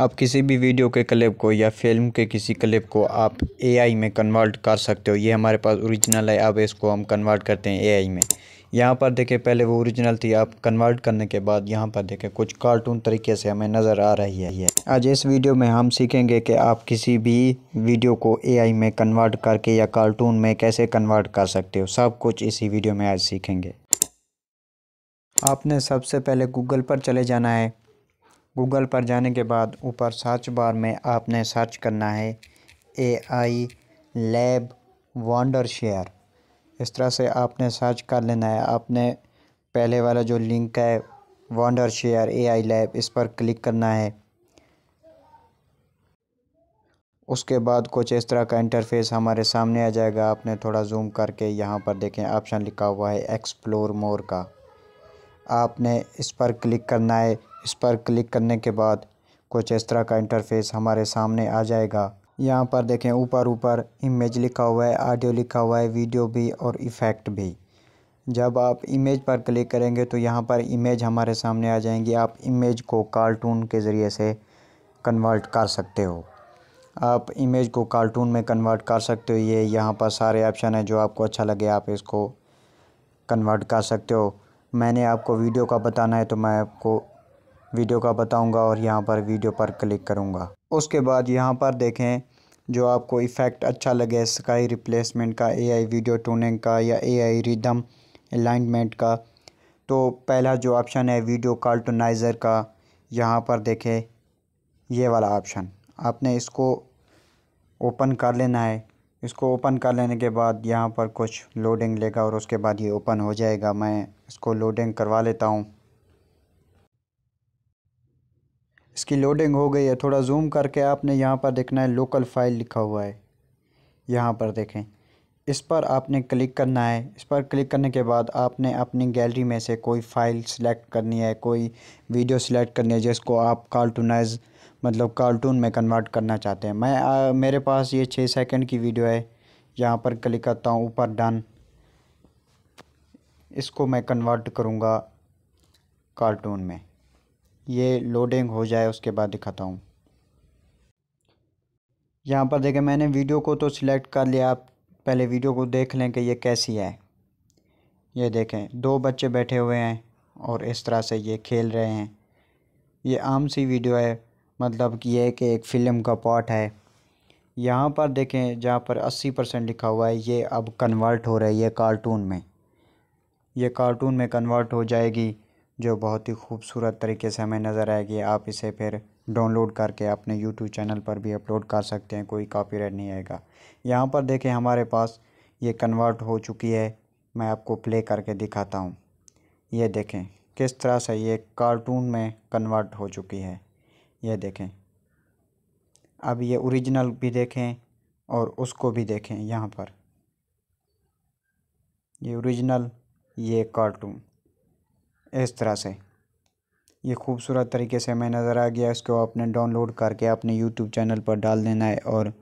आप किसी भी वीडियो के क्लिप को या फिल्म के किसी क्लिप को आप एआई में कन्वर्ट कर सकते हो ये हमारे पास ओरिजिनल है अब इसको हम कन्वर्ट करते हैं एआई में यहाँ पर देखें पहले वो ओरिजिनल थी आप कन्वर्ट करने के बाद यहाँ पर देखें कुछ कार्टून तरीके से हमें नज़र आ रही है ये आज इस वीडियो में हम सीखेंगे कि आप किसी भी वीडियो को एआई में कन्वर्ट करके या कार्टून में कैसे कन्वर्ट कर सकते हो सब कुछ इसी वीडियो में आज सीखेंगे आपने सबसे पहले गूगल पर चले जाना है गूगल पर जाने के बाद ऊपर सर्च बार में आपने सर्च करना है A I lab Wondershare इस तरह से आपने सर्च कर लेना है आपने पहले वाला जो लिंक है Wondershare A I lab इस पर क्लिक करना है उसके बाद कुछ इस तरह का इंटरफेस हमारे सामने आ जाएगा आपने थोड़ा जूम करके यहाँ पर देखें ऑप्शन लिखा हुआ है एक्सप्लोर मोर का आपने इस पर क्लिक करना है इस पर क्लिक करने के बाद कुछ इस तरह का इंटरफेस हमारे सामने आ जाएगा यहाँ पर देखें ऊपर ऊपर इमेज लिखा हुआ है ऑडियो लिखा हुआ है वीडियो भी और इफ़ेक्ट भी जब आप इमेज पर क्लिक करेंगे तो यहाँ पर इमेज हमारे सामने आ जाएंगी आप इमेज को कार्टून के ज़रिए से कन्वर्ट कर सकते हो आप इमेज को कार्टून में कन्वर्ट कर सकते हो ये यहाँ पर सारे ऑप्शन हैं जो आपको अच्छा लगे आप इसको कन्वर्ट कर सकते हो मैंने आपको वीडियो का बताना है तो मैं आपको वीडियो का बताऊंगा और यहाँ पर वीडियो पर क्लिक करूँगा उसके बाद यहाँ पर देखें जो आपको इफ़ेक्ट अच्छा लगे स्काई रिप्लेसमेंट का एआई वीडियो टूनिंग का या एआई रिदम अलाइनमेंट का तो पहला जो ऑप्शन है वीडियो कार्टुनाइज़र का यहाँ पर देखें ये वाला ऑप्शन आपने इसको ओपन कर लेना है इसको ओपन कर लेने के बाद यहाँ पर कुछ लोडिंग लेगा और उसके बाद ये ओपन हो जाएगा मैं इसको लोडिंग करवा लेता हूँ इसकी लोडिंग हो गई है थोड़ा जूम करके आपने यहाँ पर देखना है लोकल फाइल लिखा हुआ है यहाँ पर देखें इस पर आपने क्लिक करना है इस पर क्लिक करने के बाद आपने अपनी गैलरी में से कोई फ़ाइल सिलेक्ट करनी है कोई वीडियो सिलेक्ट करनी है जिसको आप कार्टूनाइज मतलब कार्टून में कन्वर्ट करना चाहते हैं मैं आ, मेरे पास ये छः सेकंड की वीडियो है यहाँ पर क्लिक करता हूँ ऊपर डन इसको मैं कन्वर्ट करूँगा कार्टून में ये लोडिंग हो जाए उसके बाद दिखाता हूँ यहाँ पर देखें मैंने वीडियो को तो सिलेक्ट कर लिया आप पहले वीडियो को देख लें कि ये कैसी है ये देखें दो बच्चे बैठे हुए हैं और इस तरह से ये खेल रहे हैं ये आम सी वीडियो है मतलब कि ये कि एक फ़िल्म का पार्ट है यहाँ पर देखें जहाँ पर अस्सी परसेंट लिखा हुआ है ये अब कन्वर्ट हो रही है कार्टून में ये कार्टून में कन्वर्ट हो जाएगी जो बहुत ही खूबसूरत तरीके से हमें नज़र आएगी आप इसे फिर डाउनलोड करके अपने यूट्यूब चैनल पर भी अपलोड कर सकते हैं कोई कापी नहीं आएगा यहाँ पर देखें हमारे पास ये कन्वर्ट हो चुकी है मैं आपको प्ले करके दिखाता हूँ ये देखें किस तरह से ये कार्टून में कन्वर्ट हो चुकी है ये देखें अब ये ओरिजिनल भी देखें और उसको भी देखें यहाँ पर ये ओरिजिनल ये कार्टून इस तरह से ये खूबसूरत तरीके से हमें नज़र आ गया इसको आपने डाउनलोड करके अपने यूट्यूब चैनल पर डाल देना है और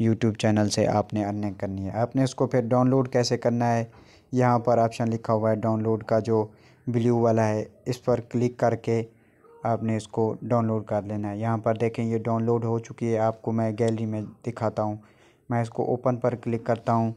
यूट्यूब चैनल से आपने अर्निंग करनी है आपने इसको फिर डाउनलोड कैसे करना है यहाँ पर ऑप्शन लिखा हुआ है डाउनलोड का जो ब्लू वाला है इस पर क्लिक करके आपने इसको डाउनलोड कर लेना है यहाँ पर देखें ये डाउनलोड हो चुकी है आपको मैं गैलरी में दिखाता हूँ मैं इसको ओपन पर क्लिक करता हूँ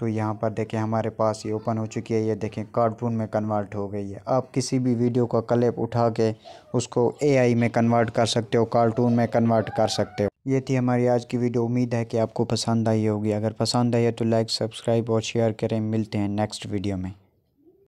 तो यहाँ पर देखें हमारे पास ये ओपन हो चुकी है ये देखें कार्टून में कन्वर्ट हो गई है आप किसी भी वीडियो का क्लिप उठा के उसको एआई में कन्वर्ट कर सकते हो कार्टून में कन्वर्ट कर सकते हो ये थी हमारी आज की वीडियो उम्मीद है कि आपको पसंद आई होगी अगर पसंद आई है तो लाइक सब्सक्राइब और शेयर करें मिलते हैं नेक्स्ट वीडियो में